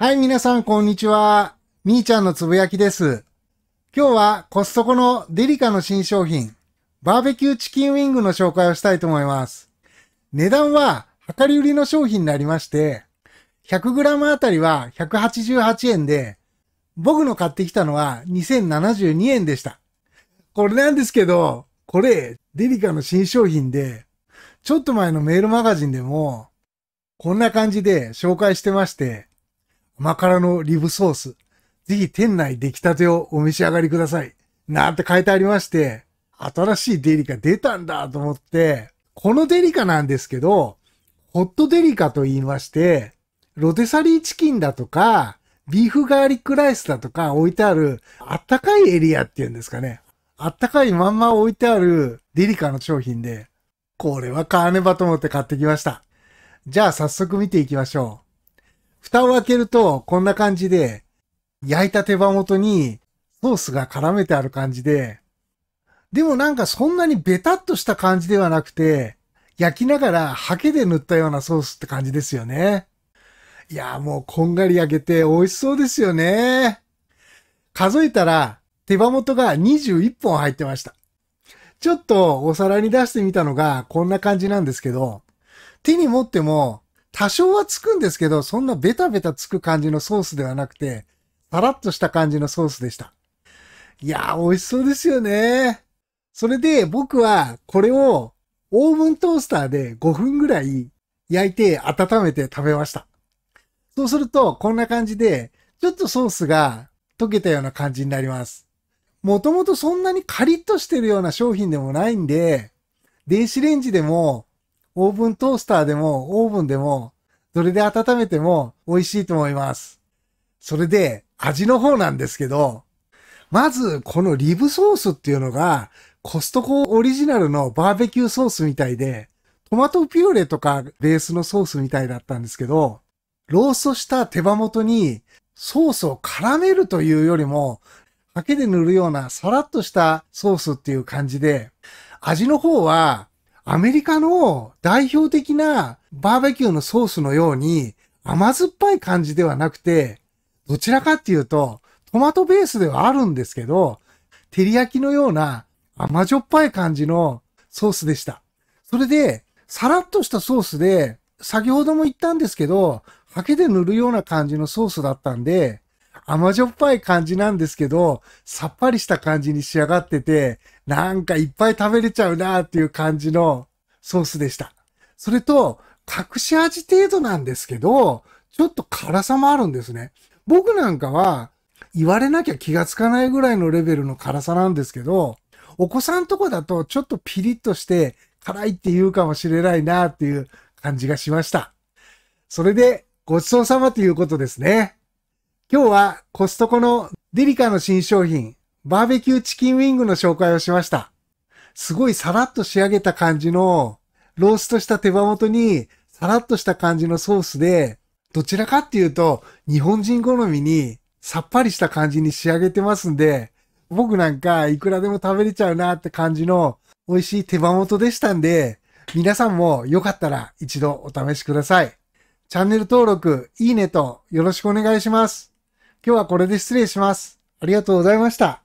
はい、皆さん、こんにちは。みーちゃんのつぶやきです。今日はコストコのデリカの新商品、バーベキューチキンウィングの紹介をしたいと思います。値段は、量り売りの商品になりまして、100g あたりは188円で、僕の買ってきたのは2072円でした。これなんですけど、これ、デリカの新商品で、ちょっと前のメールマガジンでも、こんな感じで紹介してまして、甘辛のリブソース。ぜひ店内出来たてをお召し上がりください。なんて書いてありまして、新しいデリカ出たんだと思って、このデリカなんですけど、ホットデリカと言いまして、ロテサリーチキンだとか、ビーフガーリックライスだとか置いてある、あったかいエリアっていうんですかね。あったかいまんま置いてあるデリカの商品で、これは買わねばと思って買ってきました。じゃあ早速見ていきましょう。蓋を開けると、こんな感じで、焼いた手羽元にソースが絡めてある感じで、でもなんかそんなにベタっとした感じではなくて、焼きながらハケで塗ったようなソースって感じですよね。いやもうこんがり焼けて美味しそうですよね。数えたら手羽元が21本入ってました。ちょっとお皿に出してみたのがこんな感じなんですけど、手に持っても多少はつくんですけど、そんなベタベタつく感じのソースではなくて、パラッとした感じのソースでした。いやー、美味しそうですよね。それで僕はこれをオーブントースターで5分ぐらい焼いて温めて食べました。そうするとこんな感じでちょっとソースが溶けたような感じになります。もともとそんなにカリッとしてるような商品でもないんで、電子レンジでもオーブントースターでもオーブンでも、どれで温めても美味しいと思います。それで味の方なんですけど、まずこのリブソースっていうのがコストコオリジナルのバーベキューソースみたいで、トマトピューレとかベースのソースみたいだったんですけど、ローストした手羽元にソースを絡めるというよりも、ハケで塗るようなさらっとしたソースっていう感じで、味の方はアメリカの代表的なバーベキューのソースのように甘酸っぱい感じではなくて、どちらかっていうと、トマトベースではあるんですけど、照り焼きのような甘じょっぱい感じのソースでした。それで、さらっとしたソースで、先ほども言ったんですけど、ハケで塗るような感じのソースだったんで、甘じょっぱい感じなんですけど、さっぱりした感じに仕上がってて、なんかいっぱい食べれちゃうなっていう感じのソースでした。それと、隠し味程度なんですけど、ちょっと辛さもあるんですね。僕なんかは、言われなきゃ気がつかないぐらいのレベルの辛さなんですけど、お子さんとこだとちょっとピリッとして辛いって言うかもしれないなっていう感じがしました。それでごちそうさまということですね。今日はコストコのデリカの新商品、バーベキューチキンウィングの紹介をしました。すごいさらっと仕上げた感じの、ローストした手羽元にさらっとした感じのソースで、どちらかっていうと日本人好みにさっぱりした感じに仕上げてますんで、僕なんかいくらでも食べれちゃうなって感じの美味しい手羽元でしたんで、皆さんもよかったら一度お試しください。チャンネル登録、いいねとよろしくお願いします。今日はこれで失礼します。ありがとうございました。